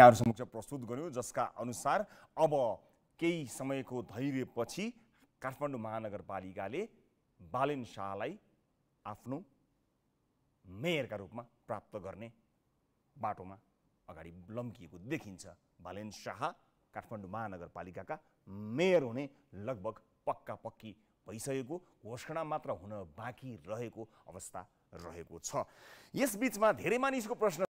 यहाँहरू समक्ष प्रस्तुत गर्यो जसका अनुसार अब केही समयको धैर्यपछि काठमाडौँ महानगरपालिकाले बालेन शाहलाई आफ्नो मेयरका रूपमा प्राप्त गर्ने बाटोमा अगाडि लम्किएको देखिन्छ बालेन शाह काठमाडौँ महानगरपालिकाका मेयर हुने लगभग पक्का पक्की भइसकेको घोषणा मात्र हुन बाँकी रहेको अवस्था रहेको छ यसबिचमा धेरै मानिसको प्रश्न